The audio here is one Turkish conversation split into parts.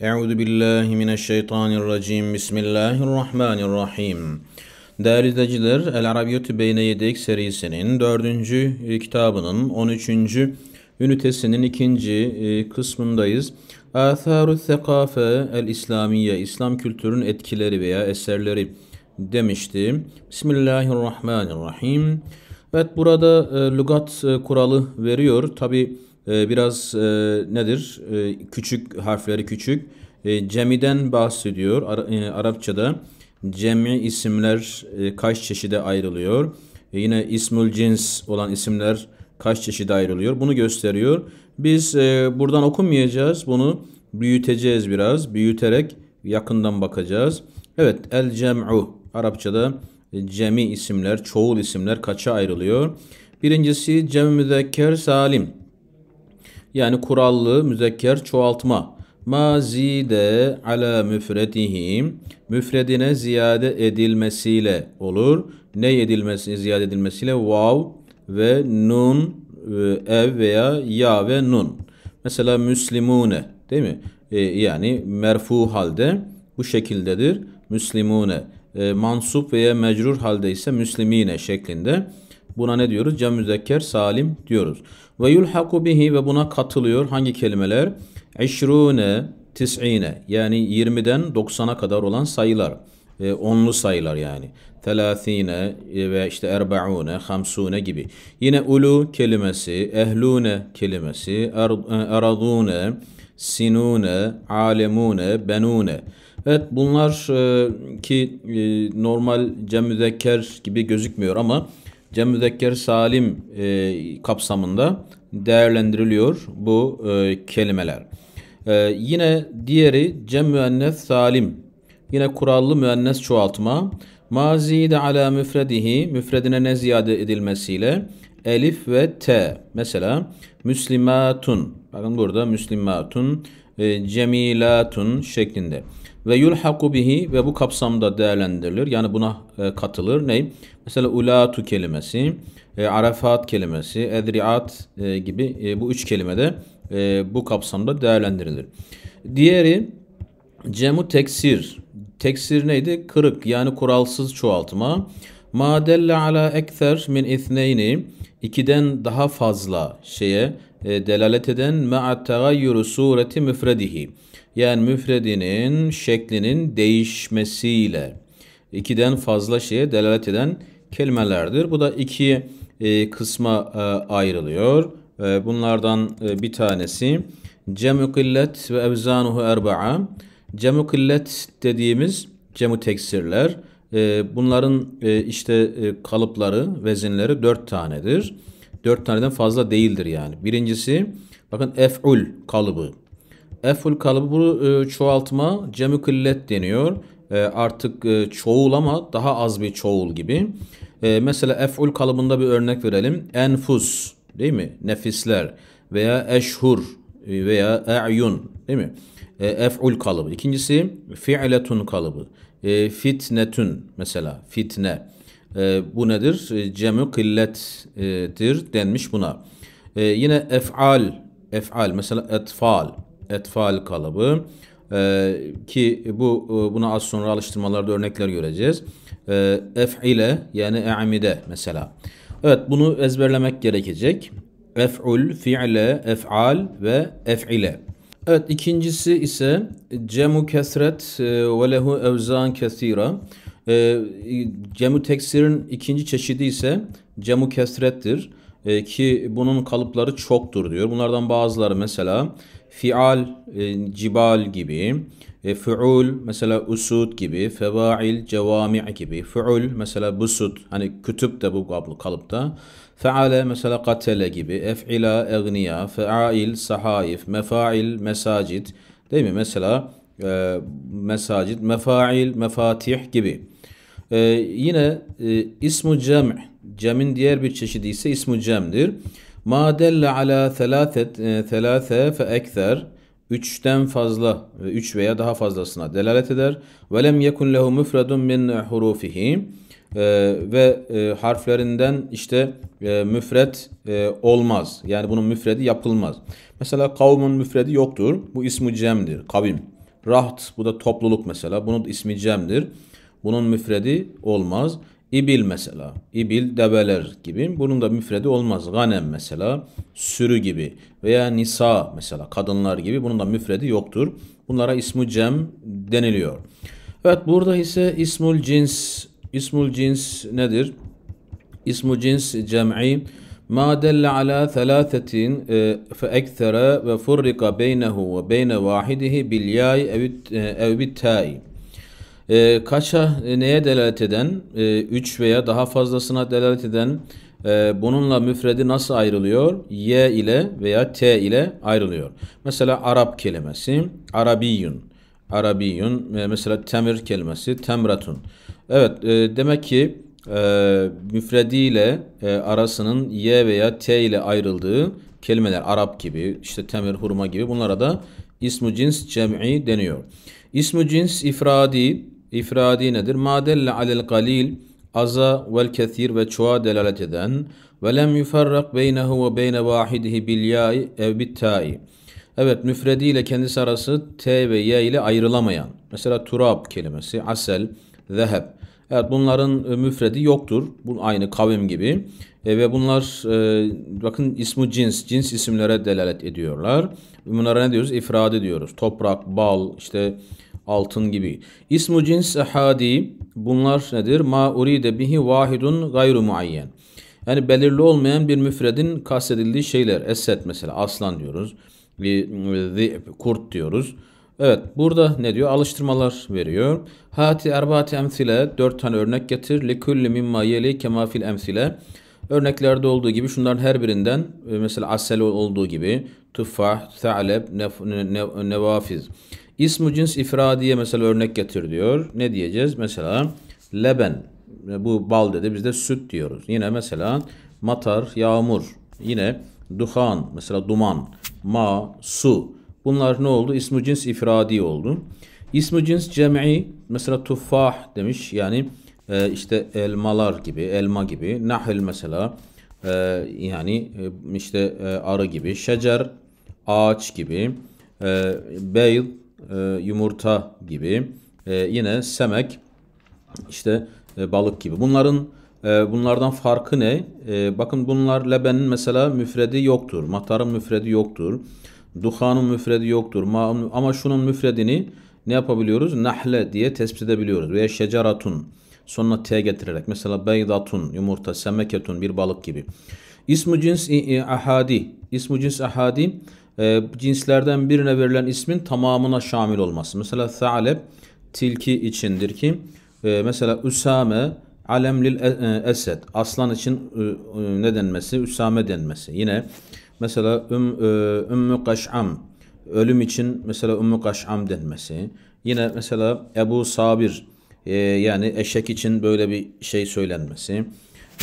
Euzu billahi mineşşeytanirracim. Bismillahirrahmanirrahim. Değerli izleyiciler, El Arabiyatü Beyne Yedek serisinin 4. E, kitabının 13. ünitesinin 2. E, kısmındayız. Atharu Sekafe El İslamiye, İslam kültürün etkileri veya eserleri demişti. Bismillahirrahmanirrahim. Evet burada e, lügat e, kuralı veriyor. Tabi ee, biraz e, nedir? E, küçük harfleri küçük. E, cemiden bahsediyor Ara, e, Arapçada. Cemi isimler e, kaç çeşide ayrılıyor? E, yine ismül cins olan isimler kaç çeşide ayrılıyor? Bunu gösteriyor. Biz e, buradan okumayacağız. Bunu büyüteceğiz biraz. Büyüterek yakından bakacağız. Evet el cem'u Arapçada e, cemi isimler, çoğul isimler kaça ayrılıyor? Birincisi cem müzekker salim yani kurallı müzekker çoğaltma. Mazide ala müfredihim müfredine ziyade edilmesiyle olur. Ne edilmesi ziyade edilmesiyle vav ve nun e, ev veya ya ve nun. Mesela müslimune değil mi? E, yani merfu halde bu şekildedir. Müslimune e, mansup veya mecrur halde ise müslimine şeklinde. Buna ne diyoruz? Cem müzekker salim diyoruz. Ve yulhaku bihi ve buna katılıyor hangi kelimeler? İşrune, tis'ine yani 20'den 90'a kadar olan sayılar. E, onlu sayılar yani. Telâthîne ve işte erba'ûne, hamsûne gibi. Yine ulu kelimesi, ehlûne kelimesi, er, e, eradûne, sinûne, alemûne, benûne. Evet bunlar e, ki e, normal cem gibi gözükmüyor ama Cem Müzekker Salim e, kapsamında değerlendiriliyor bu e, kelimeler. E, yine diğeri Cem Müennes Salim. Yine kurallı müennes çoğaltma. Mazide ala müfredihi müfredine ne ziyade edilmesiyle elif ve t. Mesela müslimatun. Bakın burada müslimatun cemilatun şeklinde. Ve yulhaku bihi ve bu kapsamda değerlendirilir. Yani buna e, katılır. ney Mesela ulatu kelimesi, e, arafat kelimesi, edriat e, gibi bu üç kelime de bu kapsamda değerlendirilir. Diğeri cemu teksir. Teksir neydi? Kırık yani kuralsız çoğaltma. Ma ala ekser min ithneyni ikiden daha fazla şeye e, delalet eden ma'a tagayyuru sureti müfredihi. Yani müfredinin şeklinin değişmesiyle ikiden fazla şeye delalet eden kelimelerdir. Bu da iki e, kısma e, ayrılıyor. E, bunlardan e, bir tanesi cem kıllet ve evzanuhu erba'a. cem kıllet dediğimiz cem teksirler. E, bunların e, işte e, kalıpları, vezinleri dört tanedir. Dört taneden fazla değildir yani. Birincisi bakın ef'ul kalıbı. Ef'ul kalıbı bu e, çoğaltma cemü kıllet deniyor. E, artık e, çoğul ama daha az bir çoğul gibi. E, mesela ef'ul kalıbında bir örnek verelim. Enfus değil mi? Nefisler veya eşhur veya e'yun değil mi? E, ef'ul kalıbı. İkincisi fi'letun kalıbı. E, fitnetun mesela fitne. E, bu nedir? Ee, Cemü kıllettir denmiş buna. E, yine ef'al, ef'al mesela etfal, etfal kalıbı e, ki bu e, buna az sonra alıştırmalarda örnekler göreceğiz. E, ef'ile yani e'mide mesela. Evet bunu ezberlemek gerekecek. Ef'ul, fi'le, ef'al ve ef'ile. Evet ikincisi ise cemu kesret e, ve lehu evzan kesira. Ee, e, cemu teksirin ikinci çeşidi ise cemu kesrettir e, ki bunun kalıpları çoktur diyor. Bunlardan bazıları mesela fial, e, cibal gibi, e, fuul mesela usud gibi, fevail, cevami gibi, fuul mesela busud hani kütüp de bu kalıpta, feale mesela katele gibi, ef'ila, egniya, feail, sahayif, mefail, mesacit değil mi? Mesela e, mesacit, mefail, mefatih gibi. Ee, yine e, ismu cem, cemin diğer bir çeşidi ise ismu cemdir. Ma delle ala thelâthet, e, fe ekser. Üçten fazla, e, üç veya daha fazlasına delalet eder. Ve lem yekun lehu müfredun min hurufihi. E, ve e, harflerinden işte e, müfret e, olmaz. Yani bunun müfredi yapılmaz. Mesela kavmun müfredi yoktur. Bu ismi cemdir. Kavim. Raht bu da topluluk mesela. Bunun ismi cemdir. Bunun müfredi olmaz. İbil mesela, ibil develer gibi. Bunun da müfredi olmaz. Ganem mesela, sürü gibi veya nisa mesela, kadınlar gibi. Bunun da müfredi yoktur. Bunlara ismu cem deniliyor. Evet burada ise ismul cins, ismul cins nedir? İsmu cins cem'i ma delle ala thalâthetin e, fe ekthera ve furrika beynehu ve beyne vahidihi bil yay evit, evit ta'i. E, kaça e, neye delalet eden, 3 e, veya daha fazlasına delalet eden e, bununla müfredi nasıl ayrılıyor? Y ile veya T ile ayrılıyor. Mesela Arap kelimesi, Arabiyun. Arabiyun, e, mesela temir kelimesi, temratun. Evet, e, demek ki e, müfredi ile e, arasının Y veya T ile ayrıldığı kelimeler Arap gibi, işte temir, hurma gibi bunlara da ismu cins cem'i deniyor. İsmu cins ifradi İfradi nedir? Ma delle alel galil aza vel kethir ve çoğa delalet eden ve lem yufarrak beynehu ve beyne vahidihi bil yai ev bit ta'i. Evet müfredi ile kendisi arası t ve y ile ayrılamayan. Mesela turab kelimesi, asel, zeheb. Evet bunların e, müfredi yoktur. Bu aynı kavim gibi. E, ve bunlar e, bakın ismi cins, cins isimlere delalet ediyorlar. Bunlara ne diyoruz? İfradi diyoruz. Toprak, bal, işte altın gibi. İsmu cins ehadi bunlar nedir? Ma uride bihi vahidun gayru muayyen. Yani belirli olmayan bir müfredin kastedildiği şeyler. Eset mesela aslan diyoruz. Kurt diyoruz. Evet burada ne diyor? Alıştırmalar veriyor. Hati erbaati emsile. Dört tane örnek getir. Li kulli mimma yeli kema emsile. Örneklerde olduğu gibi şunların her birinden e, mesela asel olduğu gibi tufah, taleb, nevafiz. İsmu cins ifradiye mesela örnek getir diyor. Ne diyeceğiz? Mesela leben bu bal dedi biz de süt diyoruz. Yine mesela matar, yağmur, yine duhan mesela duman, ma, su. Bunlar ne oldu? İsmu cins ifradi oldu. İsmu cins cem'i mesela tuffah demiş. Yani e, işte elmalar gibi, elma gibi. Nahil mesela e, yani e, işte e, arı gibi. Şecer ağaç gibi. E, beyl e, yumurta gibi. E, yine semek, işte e, balık gibi. Bunların e, bunlardan farkı ne? E, bakın bunlar lebenin mesela müfredi yoktur. matarın müfredi yoktur. Duhanın müfredi yoktur. Ma, ama şunun müfredini ne yapabiliyoruz? Nahle diye tespit edebiliyoruz. Veya şecaratun Sonuna T getirerek. Mesela beydatun, yumurta, semeketun, bir balık gibi. İsmu cins ahadi. İsmu cins ahadi ee, cinslerden birine verilen ismin tamamına şamil olması. Mesela Tha'leb tilki içindir ki e, mesela Üsame alemlil e, e, esed aslan için e, ne denmesi? Üsame denmesi. Yine mesela Üm, e, Ümmü Kaş'am ölüm için mesela Ümmü Kaş'am denmesi. Yine mesela Ebu Sabir yani eşek için böyle bir şey söylenmesi.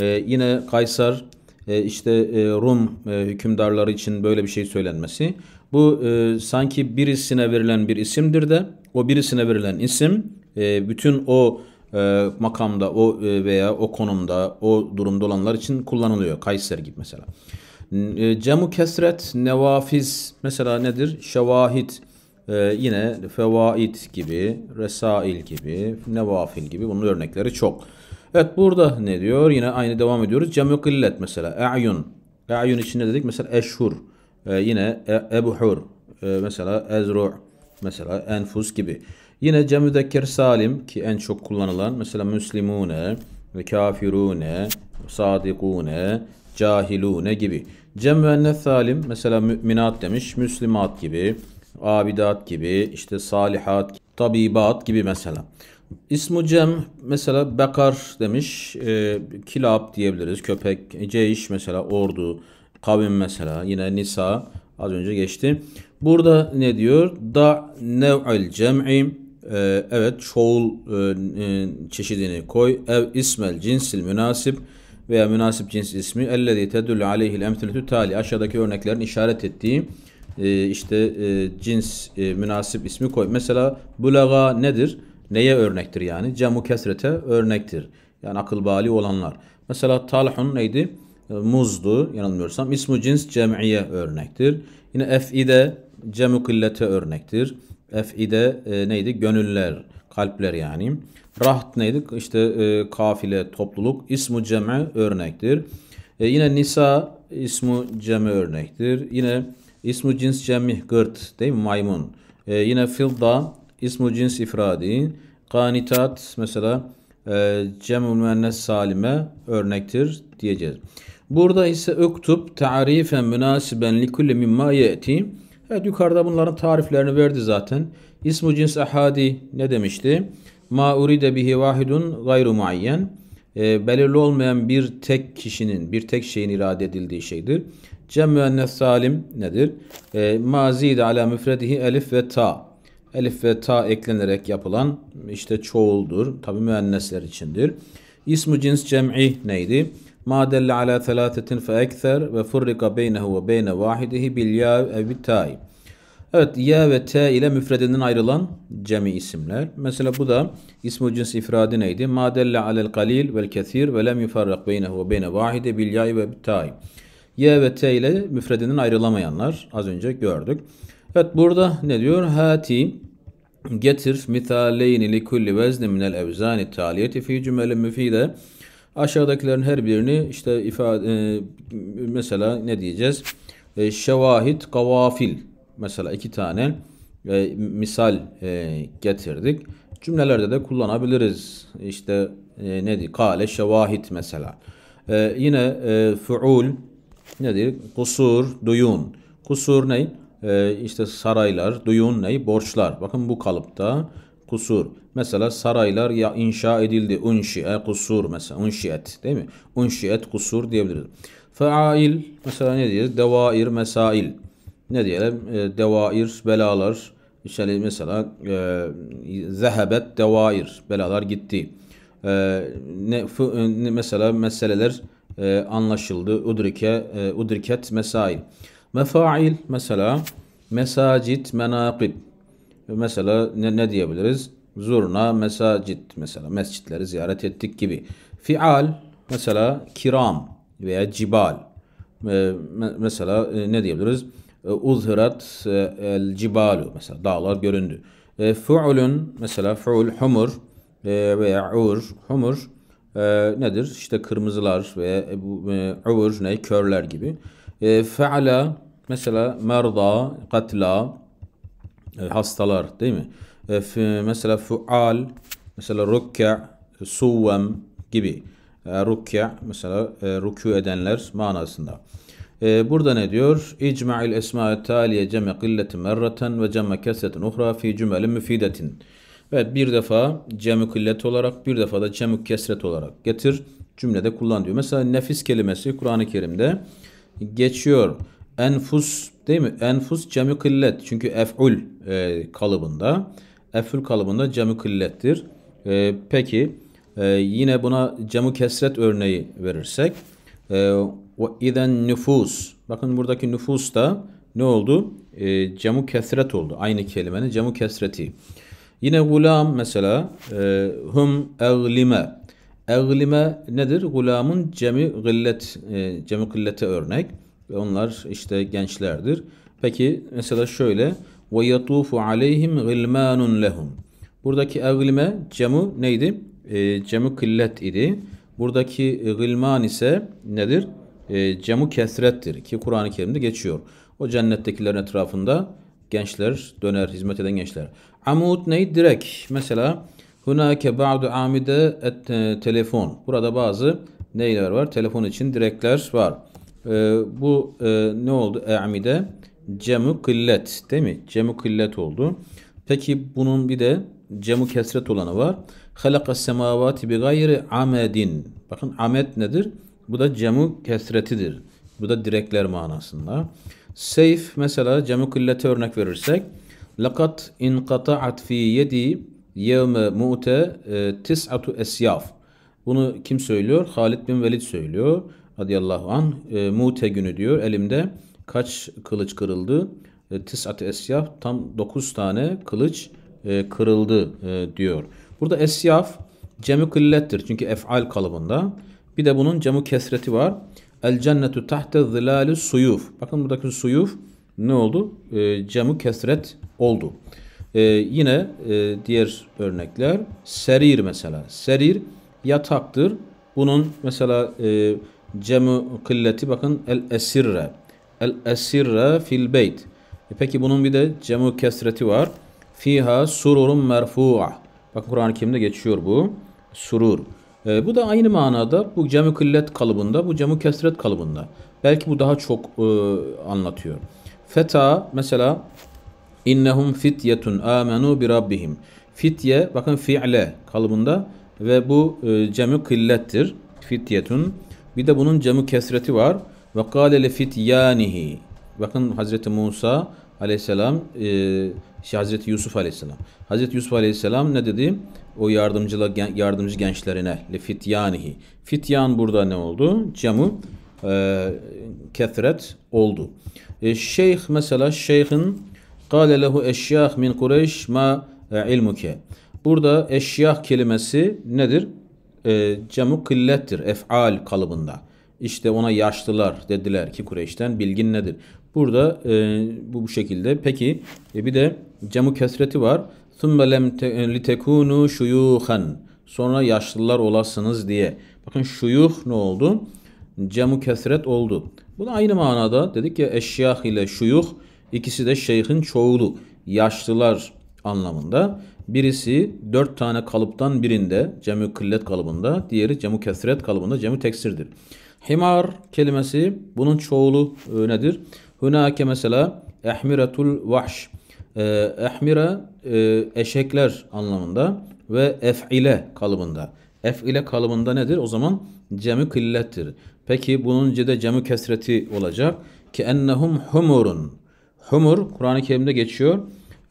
yine Kaysar e, işte e, Rum e, hükümdarları için böyle bir şey söylenmesi. Bu e, sanki birisine verilen bir isimdir de o birisine verilen isim bütün o makamda o veya o konumda o durumda olanlar için kullanılıyor. Kayser gibi mesela. Cemu kesret nevafiz mesela nedir? Şevahit yine fevait gibi, resail gibi, nevafil gibi bunun örnekleri çok. Evet burada ne diyor? Yine aynı devam ediyoruz. Cem'ü kıllet mesela. A'yun. A'yun içinde dedik mesela eşhur. Ee, yine e, ebuhur. Ee, mesela ezru. Mesela enfus gibi. Yine cem müzekker salim ki en çok kullanılan. Mesela müslimune ve kafirune, sadikune, cahilune gibi. Cem müennes salim mesela müminat demiş. Müslimat gibi, abidat gibi, işte salihat, tabibat gibi mesela. İsmu Cem mesela Bekar demiş. E, kilab diyebiliriz. Köpek. Ceyş mesela ordu. Kavim mesela. Yine Nisa. Az önce geçti. Burada ne diyor? Da nev'el cem'i e, evet çoğul e, e, çeşidini koy. Ev ismel cinsil münasip veya münasip cins ismi ellezî tedül aleyhil emsiletü tali aşağıdaki örneklerin işaret ettiği e, işte e, cins e, münasip ismi koy. Mesela bulaga nedir? Neye örnektir yani? Cemu kesrete örnektir. Yani akıl bali olanlar. Mesela talhun neydi? E, muzdu yanılmıyorsam. İsmu cins cem'iye örnektir. Yine ef'ide cemu killete örnektir. Ef'ide e, neydi? Gönüller, kalpler yani. Raht neydi? İşte e, kafile, topluluk. İsmu ceme örnektir. E, yine nisa ismu ceme örnektir. Yine ismu cins cem'i gırt değil mi? Maymun. E, yine filda ismu cins ifradi. Kanitat mesela e, cem'ül müennes salime örnektir diyeceğiz. Burada ise öktüp tarifen münasiben li kulli mimma ye'ti. Evet yukarıda bunların tariflerini verdi zaten. İsmu cins ahadi ne demişti? Ma uride bihi vahidun gayru muayyen. E, belirli olmayan bir tek kişinin, bir tek şeyin irade edildiği şeydir. Cem müennes salim nedir? E, mazid ala müfredihi elif ve ta elif ve ta eklenerek yapılan işte çoğuldur. Tabi müennesler içindir. İsmu cins cem'i neydi? Ma delle ala thelâtetin fe ekser ve fırrika beynehu ve beyne vahidihi bil ya evi ta'i. Evet ya ve te ile müfredinden ayrılan cemi isimler. Mesela bu da ismu cins ifradi neydi? Ma delle alel kalil vel kethir ve lem yufarrak beynehu ve beyne vahide bil ya'i ve ta'i. Y ve T ile müfredinden ayrılamayanlar az önce gördük. Evet burada ne diyor? Hati getir mithaleyni li kulli vezni minel evzani taliyeti fi cümle müfide. Aşağıdakilerin her birini işte ifade e, mesela ne diyeceğiz? E, şevahit kavafil mesela iki tane e, misal e, getirdik. Cümlelerde de kullanabiliriz. İşte e, ne diyor? Kale şevahit mesela. E, yine e, fuul nedir? Kusur, duyun. Kusur ne? e, işte saraylar, duyun ney? Borçlar. Bakın bu kalıpta kusur. Mesela saraylar ya inşa edildi. Unşi'e kusur mesela. Unşi'et değil mi? Unşi'et kusur diyebiliriz. Feail mesela ne diyeceğiz? Devair mesail. Ne diyelim? E, devair belalar. İşte mesela e, zehebet devair. Belalar gitti. Ee, e, ne, f, ne, mesela meseleler e, anlaşıldı. Udrike, e, udriket mesail. Mefail mesela mesacit, menakib. Mesela ne, ne diyebiliriz? Zurna mesacit mesela mescitleri ziyaret ettik gibi. Fial mesela kiram veya cibal. Ee, mesela e, ne diyebiliriz? Ee, e, el cibalu mesela dağlar göründü. E, ee, fuulun mesela fuul humur veya uğur humur e, nedir? İşte kırmızılar veya e, e ur ne körler gibi. E, feala Mesela merda, katla, e, hastalar değil mi? E, mesela fual, mesela rukka, e, suvvem gibi. Rukka mesela rükû edenler manasında. Burada ne diyor? İcma'il esma'ı taliye ceme qilletin merraten ve ceme kesetin uhra fi cümelin müfidetin. Ve bir defa cem kıllet olarak bir defa da cem kesret olarak getir cümlede kullan diyor. Mesela nefis kelimesi Kur'an-ı Kerim'de geçiyor. Enfus değil mi? Enfus cemü kıllet. Çünkü ef'ul e, kalıbında. Ef'ul kalıbında cemü kıllettir. E, peki e, yine buna cemü kesret örneği verirsek. E, ve iden nüfus. Bakın buradaki nüfus da ne oldu? E, cemu kesret oldu. Aynı kelimenin cemu kesreti. Yine gulam mesela e, hum eglime. Eglime nedir? Gulamın cemi gillet, e, cemi gillete örnek. Ve onlar işte gençlerdir. Peki mesela şöyle ve yatufu aleyhim gılmanun lehum. Buradaki eglime cemu neydi? E, cemu killet idi. Buradaki gılman ise nedir? E, cemu kesrettir ki Kur'an-ı Kerim'de geçiyor. O cennettekilerin etrafında gençler döner, hizmet eden gençler. Amut ney? Direk. Mesela Hunake ba'du amide et e, telefon. Burada bazı neyler var? Telefon için direkler var. E, bu e, ne oldu e'mide? Cemu kıllet değil mi? Cemu kıllet oldu. Peki bunun bir de cemu kesret olanı var. Halaka semavati bi gayri amedin. Bakın amet nedir? Bu da cemu kesretidir. Bu da direkler manasında. Seyf mesela cemu kıllete örnek verirsek. Lakat inqata'at fi yedi yevme mu'te e, tis'atu esyaf. Bunu kim söylüyor? Halid bin Velid söylüyor radıyallahu an e, Mute günü diyor. Elimde kaç kılıç kırıldı? E, Tisat-ı esyaf tam 9 tane kılıç e, kırıldı e, diyor. Burada esyaf cemu kıllettir çünkü efal kalıbında. Bir de bunun cemu kesreti var. El cennetu tahte zilali suyuf. Bakın buradaki suyuf ne oldu? E, cemü kesret oldu. E, yine e, diğer örnekler serir mesela. Serir yataktır. Bunun mesela e, Cemu kılleti bakın el esirre. El esirre fil beyt. E peki bunun bir de cemu kesreti var. Fiha sururun merfu'a. Bakın Kur'an-ı Kerim'de geçiyor bu. Surur. E, bu da aynı manada bu cemu kıllet kalıbında, bu cemu kesret kalıbında. Belki bu daha çok e, anlatıyor. Feta mesela innehum fityetun amenu bi rabbihim. Fitye bakın fi'le kalıbında ve bu e, cemu kıllettir. Fityetun bir de bunun cemu kesreti var. Ve kâle le fityânihi. Bakın Hazreti Musa aleyhisselam, e, şey, Hazreti Yusuf aleyhisselam. Hazreti Yusuf aleyhisselam ne dedi? O yardımcıla, yardımcı gençlerine. Le fityânihi. Fityan burada ne oldu? Cemu e, kethret oldu. E, şeyh mesela şeyhin kâle lehu eşyâh min kureyş ma ilmuke. Burada eşyah kelimesi nedir? E, cemu kıllettir. Ef'al kalıbında. İşte ona yaşlılar dediler ki Kureyş'ten bilgin nedir? Burada e, bu bu şekilde. Peki e, bir de cemu kesreti var. ثُمَّ لَمْ e, لِتَكُونُوا شُيُوخًا Sonra yaşlılar olasınız diye. Bakın şuyuh ne oldu? Cemu kesret oldu. Bu da aynı manada dedik ya eşyah ile şuyuh ikisi de şeyhin çoğulu. Yaşlılar anlamında. Birisi dört tane kalıptan birinde cemu kıllet kalıbında, diğeri cemu kesret kalıbında cemu teksirdir. Himar kelimesi bunun çoğulu e, nedir? Hünake mesela ehmiretul vahş. E, ehmire eşekler anlamında ve ef'ile kalıbında. Ef'ile kalıbında nedir? O zaman cemu kıllettir. Peki bunun cide cemu kesreti olacak. Ki ennehum humurun. Humur Kur'an-ı Kerim'de geçiyor.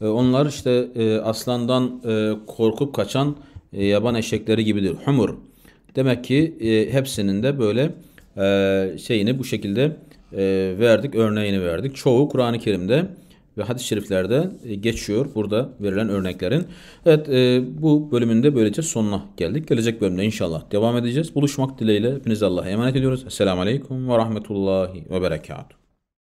E, onlar işte e, aslandan e, korkup kaçan e, yaban eşekleri gibidir. Humur. Demek ki hepsinin de böyle şeyini bu şekilde verdik, örneğini verdik. Çoğu Kur'an-ı Kerim'de ve hadis-i şeriflerde geçiyor burada verilen örneklerin. Evet bu bölümünde böylece sonuna geldik. Gelecek bölümde inşallah devam edeceğiz. Buluşmak dileğiyle hepinize Allah'a emanet ediyoruz. Esselamu Aleyküm ve Rahmetullahi ve Berekatuhu.